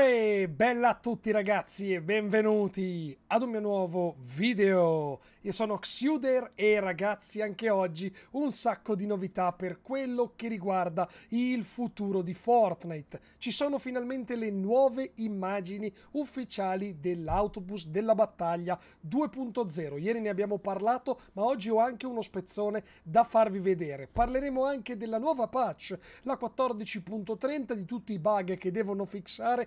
Uè, bella a tutti ragazzi e benvenuti ad un mio nuovo video! Io sono Xuder e ragazzi anche oggi un sacco di novità per quello che riguarda il futuro di Fortnite. Ci sono finalmente le nuove immagini ufficiali dell'autobus della battaglia 2.0. Ieri ne abbiamo parlato ma oggi ho anche uno spezzone da farvi vedere. Parleremo anche della nuova patch, la 14.30, di tutti i bug che devono fixare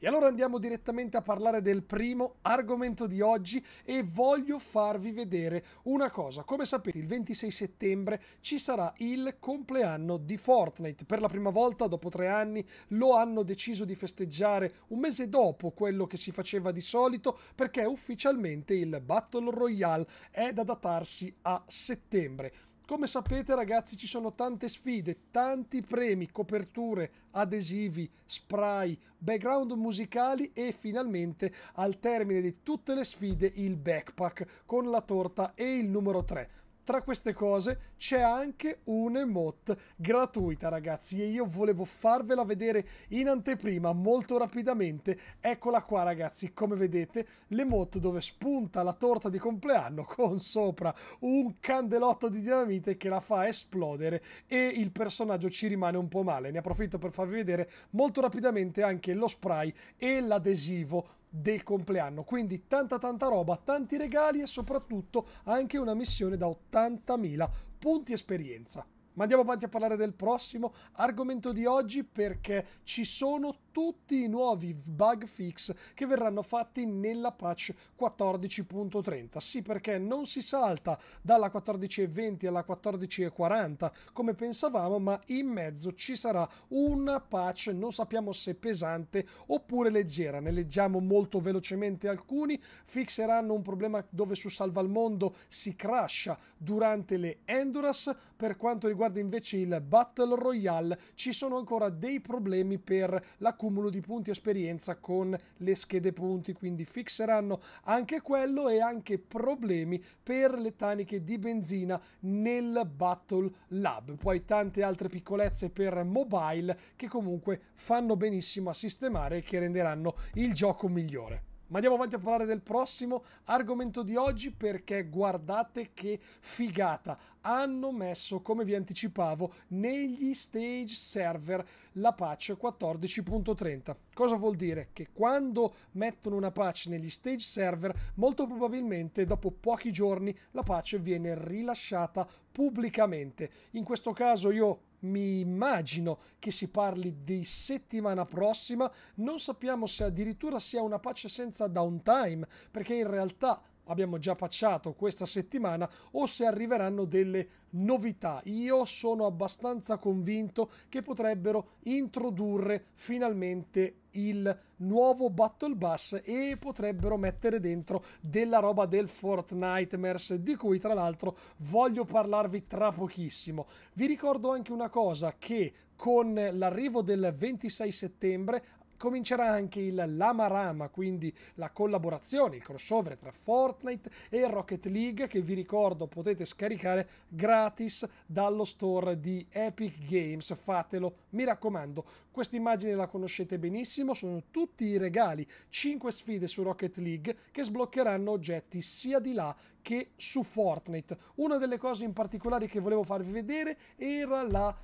E allora andiamo direttamente a parlare del primo argomento di oggi e voglio farvi vedere una cosa. Come sapete il 26 settembre ci sarà il compleanno di Fortnite. Per la prima volta dopo tre anni lo hanno deciso di festeggiare un mese dopo quello che si faceva di solito perché ufficialmente il Battle Royale è da datarsi a settembre. Come sapete ragazzi ci sono tante sfide, tanti premi, coperture, adesivi, spray, background musicali e finalmente al termine di tutte le sfide il backpack con la torta e il numero 3 tra queste cose c'è anche un'emote gratuita ragazzi e io volevo farvela vedere in anteprima molto rapidamente. Eccola qua ragazzi, come vedete l'emote dove spunta la torta di compleanno con sopra un candelotto di dinamite che la fa esplodere e il personaggio ci rimane un po' male. Ne approfitto per farvi vedere molto rapidamente anche lo spray e l'adesivo del compleanno. Quindi tanta tanta roba, tanti regali e soprattutto anche una missione da 80.000 punti esperienza. Ma andiamo avanti a parlare del prossimo argomento di oggi perché ci sono tutti i nuovi bug fix che verranno fatti nella patch 14.30. Sì, perché non si salta dalla 14.20 alla 14.40 come pensavamo, ma in mezzo ci sarà una patch, non sappiamo se pesante oppure leggera. Ne leggiamo molto velocemente alcuni, fixeranno un problema dove su Salva il Mondo si crasha durante le Endurance. per quanto riguarda riguarda invece il Battle Royale ci sono ancora dei problemi per l'accumulo di punti esperienza con le schede punti, quindi fixeranno anche quello e anche problemi per le taniche di benzina nel Battle Lab. Poi tante altre piccolezze per mobile che comunque fanno benissimo a sistemare e che renderanno il gioco migliore. Ma andiamo avanti a parlare del prossimo argomento di oggi perché guardate che figata. Hanno messo, come vi anticipavo, negli stage server la patch 14.30. Cosa vuol dire? Che quando mettono una patch negli stage server, molto probabilmente dopo pochi giorni la patch viene rilasciata pubblicamente. In questo caso io mi immagino che si parli di settimana prossima, non sappiamo se addirittura sia una pace senza downtime, perché in realtà abbiamo già patchato questa settimana o se arriveranno delle novità. Io sono abbastanza convinto che potrebbero introdurre finalmente il nuovo Battle Bus e potrebbero mettere dentro della roba del Fortnite Mers di cui tra l'altro voglio parlarvi tra pochissimo. Vi ricordo anche una cosa che con l'arrivo del 26 settembre comincerà anche il Lama Rama, quindi la collaborazione, il crossover tra Fortnite e Rocket League che vi ricordo potete scaricare gratis dallo store di Epic Games, fatelo, mi raccomando. Questa immagine la conoscete benissimo, sono tutti i regali, 5 sfide su Rocket League che sbloccheranno oggetti sia di là che su Fortnite. Una delle cose in particolare che volevo farvi vedere era la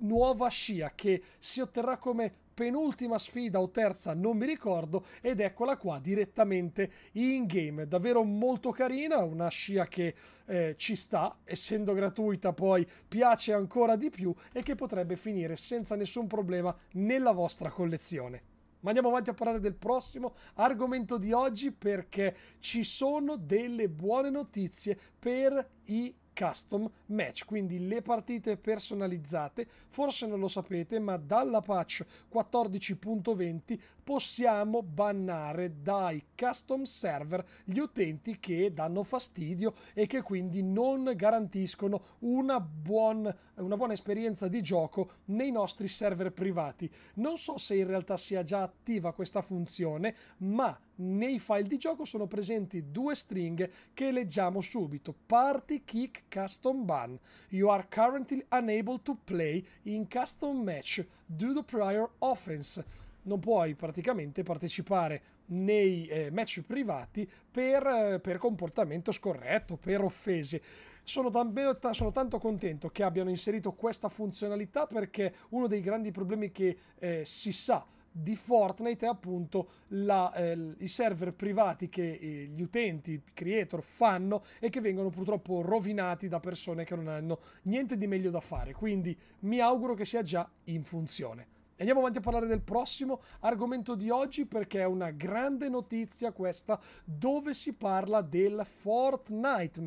nuova scia che si otterrà come penultima sfida o terza, non mi ricordo, ed eccola qua direttamente in game. Davvero molto carina, una scia che eh, ci sta, essendo gratuita poi piace ancora di più e che potrebbe finire senza nessun problema nella vostra collezione. Ma andiamo avanti a parlare del prossimo argomento di oggi perché ci sono delle buone notizie per i custom match, quindi le partite personalizzate. Forse non lo sapete, ma dalla patch 14.20 possiamo bannare dai custom server gli utenti che danno fastidio e che quindi non garantiscono una, buon, una buona esperienza di gioco nei nostri server privati. Non so se in realtà sia già attiva questa funzione, ma nei file di gioco sono presenti due stringhe che leggiamo subito. Party Kick Custom Ban. You are currently unable to play in custom match due to prior offense. Non puoi praticamente partecipare nei eh, match privati per, eh, per comportamento scorretto, per offese. Sono, t- sono, tanto contento che abbiano inserito questa funzionalità perché uno dei grandi problemi che eh, si sa di Fortnite è appunto la, eh, i server privati che eh, gli utenti, i creator fanno e che vengono purtroppo rovinati da persone che non hanno niente di meglio da fare. Quindi mi auguro che sia già in funzione. Andiamo avanti a parlare del prossimo argomento di oggi perché è una grande notizia questa dove si parla del Fortnite.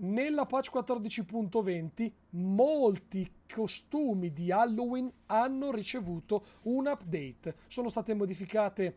Nella patch 14.20 molti costumi di Halloween hanno ricevuto un update. Sono state modificate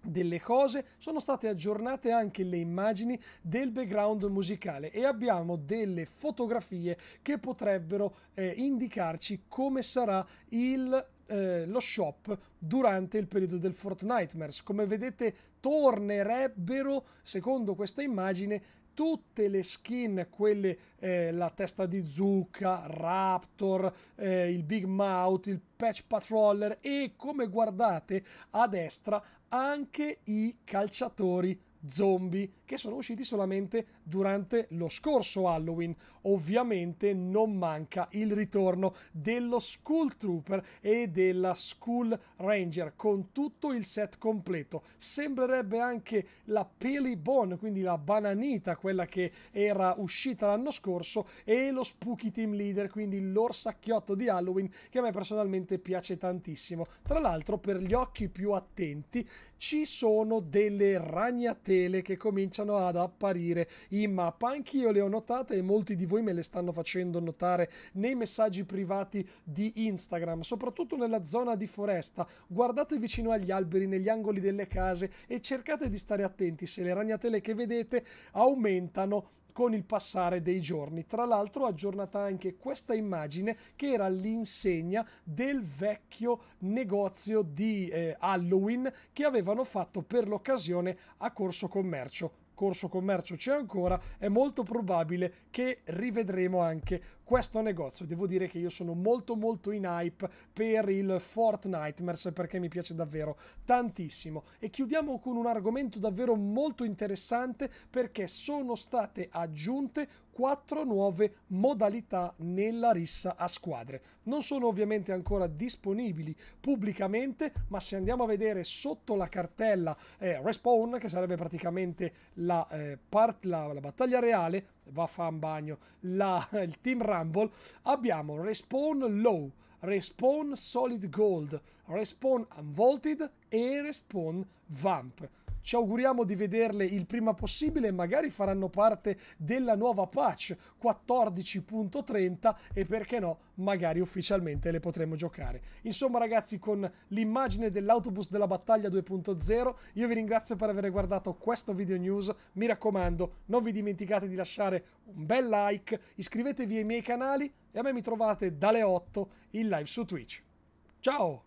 delle cose, sono state aggiornate anche le immagini del background musicale e abbiamo delle fotografie che potrebbero eh, indicarci come sarà il, eh, lo shop durante il periodo del Fortnite. Come vedete tornerebbero, secondo questa immagine, tutte le skin, quelle eh, la testa di zucca, Raptor, eh, il Big Mouth, il Patch Patroller e come guardate a destra anche i calciatori zombie che sono usciti solamente durante lo scorso Halloween. Ovviamente non manca il ritorno dello Skull Trooper e della Skull Ranger con tutto il set completo. Sembrerebbe anche la Peli Bone, quindi la bananita, quella che era uscita l'anno scorso, e lo Spooky Team Leader, quindi l'orsacchiotto di Halloween che a me personalmente piace tantissimo. Tra l'altro per gli occhi più attenti ci sono delle ragnatele tele che cominciano ad apparire in mappa. Anch'io le ho notate e molti di voi me le stanno facendo notare nei messaggi privati di Instagram, soprattutto nella zona di foresta. Guardate vicino agli alberi, negli angoli delle case e cercate di stare attenti se le ragnatele che vedete aumentano con il passare dei giorni. Tra l'altro aggiornata anche questa immagine che era l'insegna del vecchio negozio di eh, Halloween che avevano fatto per l'occasione a Corso Commercio corso commercio c'è ancora, è molto probabile che rivedremo anche questo negozio devo dire che io sono molto molto in hype per il Fortnite perché mi piace davvero tantissimo e chiudiamo con un argomento davvero molto interessante perché sono state aggiunte quattro nuove modalità nella rissa a squadre. Non sono ovviamente ancora disponibili pubblicamente, ma se andiamo a vedere sotto la cartella eh, Respawn, che sarebbe praticamente la, eh, part, la, la battaglia reale, va a fare un bagno, la, il Team Rumble, abbiamo Respawn Low, Respawn Solid Gold, Respawn unvaulted e Respawn Vamp. Ci auguriamo di vederle il prima possibile, magari faranno parte della nuova patch 14.30 e perché no, magari ufficialmente le potremo giocare. Insomma ragazzi, con l'immagine dell'autobus della battaglia 2.0, io vi ringrazio per aver guardato questo video news, mi raccomando, non vi dimenticate di lasciare un bel like, iscrivetevi ai miei canali e a me mi trovate dalle 8 in live su Twitch. Ciao!